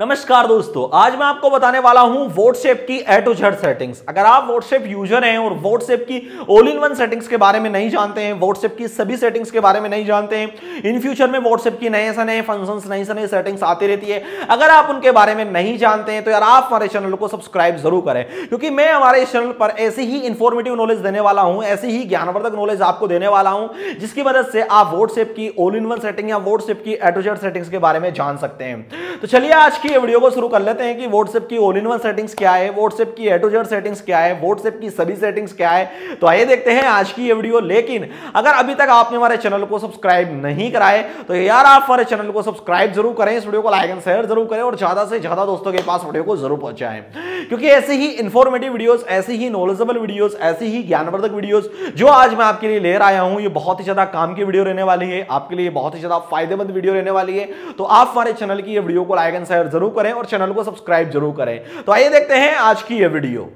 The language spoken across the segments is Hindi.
नमस्कार दोस्तों आज मैं आपको बताने वाला हूं व्हाट्सएप की ए टू झेड सेटिंग्स अगर आप व्हाट्सएप यूजर हैं और व्हाट्सएप की ऑल इन वन सेटिंग्स के बारे में नहीं जानते हैं व्हाट्सएप की सभी सेटिंग्स के बारे में नहीं जानते हैं इन फ्यूचर में व्हाट्सएप की नए से नए फंक्शन नई से नए सेटिंग्स आती रहती है अगर आप उनके बारे में नहीं जानते हैं तो यार आप हमारे चैनल को सब्सक्राइब जरूर करें क्योंकि मैं हमारे इस चैनल पर ऐसी ही इन्फॉर्मेटिव नॉलेज देने वाला हूँ ऐसी ही ज्ञानवर्धक नॉलेज आपको देने वाला हूँ जिसकी मदद से आप व्हाट्सएप की ऑल इन वन सेटिंग या व्हाट्सएप की ए टू झेड सेटिंग्स के बारे में जान सकते हैं तो चलिए आज की ये वीडियो को शुरू कर लेते हैं कि व्हाट्सएप की ऑल इन वन सेटिंग्स क्या है व्हाट्सएप की ए सेटिंग्स क्या है व्हाट्सएप की सभी सेटिंग्स क्या है तो आइए देखते हैं आज की ये वीडियो लेकिन अगर अभी तक आपने हमारे चैनल को सब्सक्राइब नहीं कराए तो यार आप हमारे चैनल को सब्सक्राइब जरूर करें इस वीडियो को लाइक एंड शेयर जरूर करें और ज्यादा से ज्यादा दोस्तों के पास वीडियो को जरूर पहुंचाएं क्योंकि ऐसे ही इन्फॉर्मेटिव वीडियोस ऐसे ही नॉलेजेबल वीडियोस ऐसी ही ज्ञानवर्धक वीडियोस जो आज मैं आपके लिए ले आया हूं ये बहुत ही ज्यादा काम की वीडियो रहने वाली है आपके लिए बहुत ही ज्यादा फायदेमंद वीडियो रहने वाली है तो आप हमारे चैनल की ये वीडियो को लाइक एंड शेयर जरूर करें और चैनल को सब्सक्राइब जरूर करें तो आइए देखते हैं आज की ये वीडियो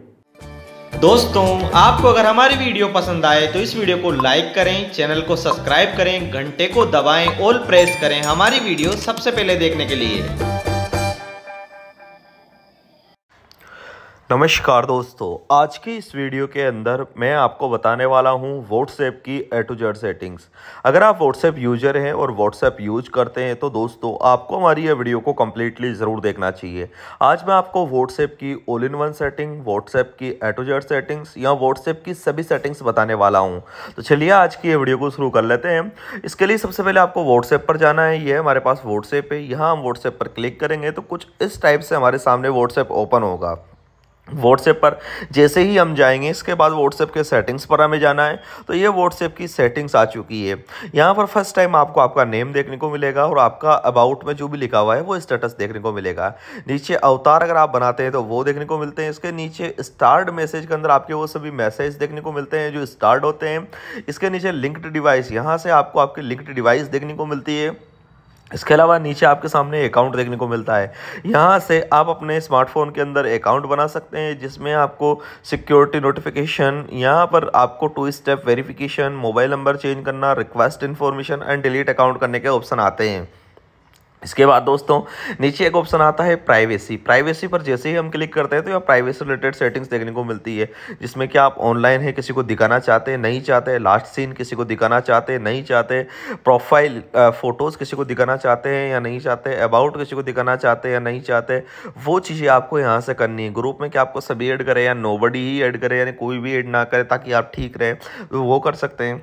दोस्तों आपको अगर हमारी वीडियो पसंद आए तो इस वीडियो को लाइक करें चैनल को सब्सक्राइब करें घंटे को दबाएं ऑल प्रेस करें हमारी वीडियो सबसे पहले देखने के लिए नमस्कार दोस्तों आज की इस वीडियो के अंदर मैं आपको बताने वाला हूं व्हाट्सएप की ए टू जेड सेटिंग्स अगर आप व्हाट्सएप यूजर हैं और व्हाट्सएप यूज करते हैं तो दोस्तों आपको हमारी यह वीडियो को कम्प्लीटली ज़रूर देखना चाहिए आज मैं आपको व्हाट्सएप की all in one setting WhatsApp की ए टू जेड सेटिंग्स या व्हाट्सएप की सभी सेटिंग्स बताने वाला हूँ तो चलिए आज की ये वीडियो को शुरू कर लेते हैं इसके लिए सबसे पहले आपको व्हाट्सएप पर जाना है ये हमारे पास व्हाट्सएप है यहाँ हम व्हाट्सएप पर क्लिक करेंगे तो कुछ इस टाइप से हमारे सामने व्हाट्सएप ओपन होगा व्हाट्सएप पर जैसे ही हम जाएंगे इसके बाद व्हाट्सएप के सेटिंग्स पर हमें जाना है तो ये व्हाट्सएप की सेटिंग्स आ चुकी है यहाँ पर फर्स्ट टाइम आपको आपका नेम देखने को मिलेगा और आपका अबाउट में जो भी लिखा हुआ है वो स्टेटस देखने को मिलेगा नीचे अवतार अगर आप बनाते हैं तो वो देखने को मिलते हैं इसके नीचे स्टार्ड मैसेज के अंदर आपके वो सभी मैसेज देखने को मिलते हैं जो स्टार्ड होते हैं इसके नीचे लिंक्ड डिवाइस यहाँ से आपको आपकी लिंक्ड डिवाइस देखने को मिलती है इसके अलावा नीचे आपके सामने अकाउंट देखने को मिलता है यहाँ से आप अपने स्मार्टफोन के अंदर अकाउंट बना सकते हैं जिसमें आपको सिक्योरिटी नोटिफिकेशन यहाँ पर आपको two step verification mobile number change करना request information and delete account करने के ऑप्शन आते हैं इसके बाद दोस्तों नीचे एक ऑप्शन आता है प्राइवेसी प्राइवेसी पर जैसे ही हम क्लिक करते हैं तो यहाँ प्राइवेसी रिलेटेड सेटिंग्स देखने को मिलती है जिसमें कि आप ऑनलाइन है किसी को दिखाना चाहते हैं नहीं चाहते लास्ट सीन किसी को दिखाना चाहते हैं नहीं चाहते प्रोफाइल फ़ोटोज़ किसी को दिखाना चाहते हैं या नहीं चाहते अबाउट किसी को दिखाना चाहते हैं या नहीं चाहते वो चीज़ें आपको यहाँ से करनी है ग्रुप में कि आपको सभी ऐड करें या नो ही ऐड करें यानी कोई भी ऐड ना करें ताकि आप ठीक रहें वो कर सकते हैं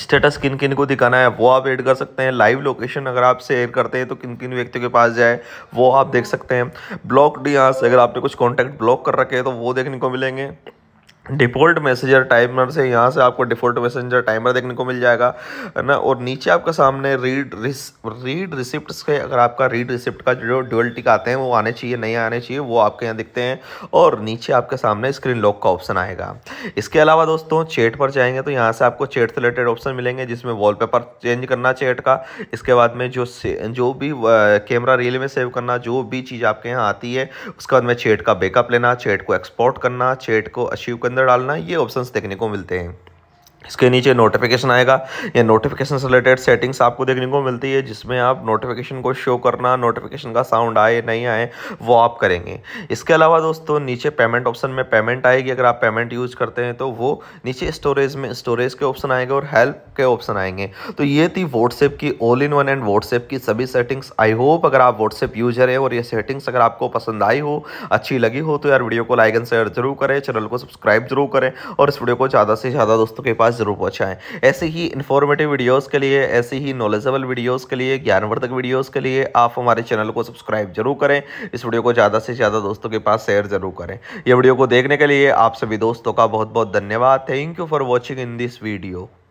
स्टेटस किन किन को दिखाना है वो आप ऐड कर सकते हैं लाइव लोकेशन अगर आप शेयर करते हैं तो किन किन व्यक्तियों के पास जाए वो आप देख सकते हैं ब्लॉक डी से अगर आपने कुछ कॉन्टैक्ट ब्लॉक कर रखे हैं तो वो देखने को मिलेंगे डिफ़ॉल्ट मैसेजर टाइमर से यहाँ से आपको डिफ़ॉल्ट मैसेजर टाइमर देखने को मिल जाएगा है ना और नीचे आपके सामने रीड रिस रीड रिसिप्ट के अगर आपका रीड रिसिप्ट का जो ड्यूअल टिक आते हैं वो आने चाहिए नहीं आने चाहिए वो आपके यहाँ दिखते हैं और नीचे आपके सामने स्क्रीन लॉक का ऑप्शन आएगा इसके अलावा दोस्तों चेट पर जाएंगे तो यहाँ से आपको चेट से रिलेटेड ऑप्शन मिलेंगे जिसमें वॉलपेपर चेंज करना चेट का इसके बाद में जो जो भी कैमरा रील में सेव करना जो भी चीज़ आपके यहाँ आती है उसके बाद में चेट का बैकअप लेना चेट को एक्सपोर्ट करना चेट को अचीव अंदर डालना ये ऑप्शंस देखने को मिलते हैं इसके नीचे नोटिफिकेशन आएगा ये नोटिफिकेशन से रिलेटेड सेटिंग्स आपको देखने को मिलती है जिसमें आप नोटिफिकेशन को शो करना नोटिफिकेशन का साउंड आए नहीं आए वो आप करेंगे इसके अलावा दोस्तों नीचे पेमेंट ऑप्शन में पेमेंट आएगी अगर आप पेमेंट यूज़ करते हैं तो वो नीचे स्टोरेज में स्टोरेज के ऑप्शन आएंगे और हेल्प के ऑप्शन आएंगे तो ये थी व्हाट्सएप की all in one and WhatsApp की सभी सेटिंग्स आई होप अगर आप व्हाट्सएप यूजर हैं और ये सेटिंग्स अगर आपको पसंद आई हो अच्छी लगी हो तो यार वीडियो को लाइक एंड शेयर जरूर करें चैनल को सब्सक्राइब जरूर करें और इस वीडियो को ज़्यादा से ज़्यादा दोस्तों के पास ज़रूर पहुँचाएँ ऐसे ही इन्फॉर्मेटिव वीडियोज़ के लिए ऐसे ही नॉलेजेबल वीडियोज़ के लिए ज्ञानवर्धक वीडियोज़ के लिए आप हमारे चैनल को सब्सक्राइब जरूर करें इस वीडियो को ज़्यादा से ज़्यादा दोस्तों के पास शेयर जरूर करें यह वीडियो को देखने के लिए आप सभी दोस्तों का बहुत बहुत धन्यवाद thank you for watching in this video